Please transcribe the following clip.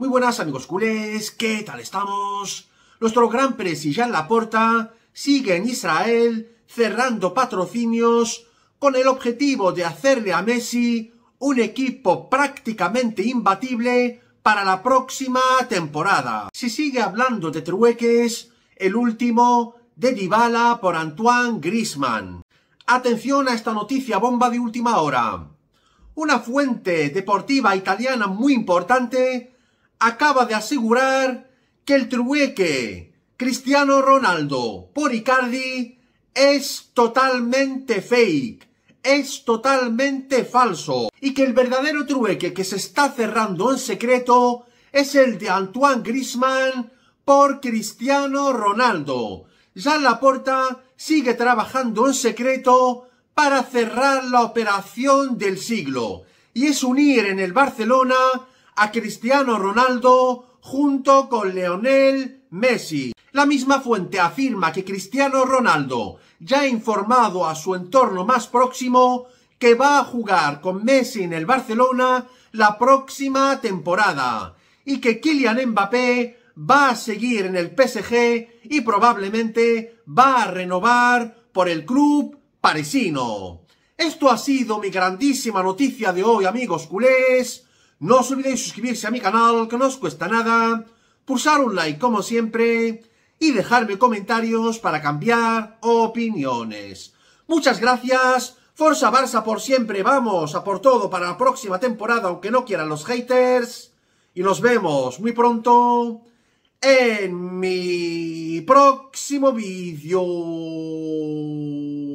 Muy buenas amigos culés, ¿qué tal estamos? Nuestro gran en la Laporta sigue en Israel cerrando patrocinios con el objetivo de hacerle a Messi un equipo prácticamente imbatible para la próxima temporada. Se sigue hablando de trueques, el último de Dybala por Antoine Griezmann. Atención a esta noticia bomba de última hora. Una fuente deportiva italiana muy importante acaba de asegurar que el trueque Cristiano Ronaldo por Icardi es totalmente fake, es totalmente falso y que el verdadero trueque que se está cerrando en secreto es el de Antoine Griezmann por Cristiano Ronaldo. la Laporta sigue trabajando en secreto para cerrar la operación del siglo y es unir en el Barcelona a Cristiano Ronaldo junto con Leonel Messi. La misma fuente afirma que Cristiano Ronaldo ya ha informado a su entorno más próximo que va a jugar con Messi en el Barcelona la próxima temporada y que Kylian Mbappé va a seguir en el PSG y probablemente va a renovar por el club parisino. Esto ha sido mi grandísima noticia de hoy, amigos culés. No os olvidéis suscribirse a mi canal, que no os cuesta nada, pulsar un like como siempre y dejarme comentarios para cambiar opiniones. Muchas gracias, Forza Barça por siempre, vamos a por todo para la próxima temporada, aunque no quieran los haters. Y nos vemos muy pronto en mi próximo vídeo.